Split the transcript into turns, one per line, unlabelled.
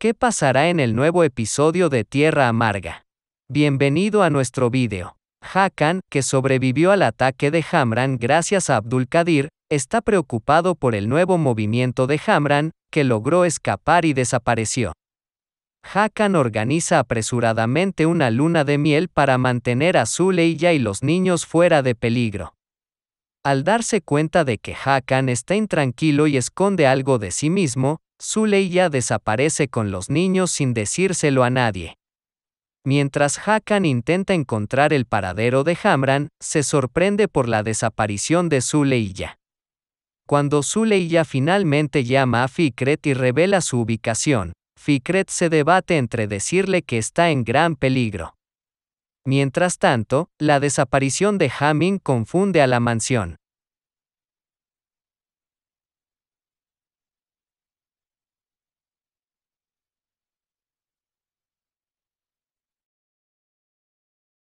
¿Qué pasará en el nuevo episodio de Tierra Amarga? Bienvenido a nuestro vídeo. Hakan, que sobrevivió al ataque de Hamran gracias a Abdul Qadir, está preocupado por el nuevo movimiento de Hamran, que logró escapar y desapareció. Hakan organiza apresuradamente una luna de miel para mantener a Zuleya y los niños fuera de peligro. Al darse cuenta de que Hakan está intranquilo y esconde algo de sí mismo, Zuleya desaparece con los niños sin decírselo a nadie. Mientras Hakan intenta encontrar el paradero de Hamran, se sorprende por la desaparición de Zuleya. Cuando Zuleya finalmente llama a Fikret y revela su ubicación, Fikret se debate entre decirle que está en gran peligro. Mientras tanto, la desaparición de Hamin confunde a la mansión.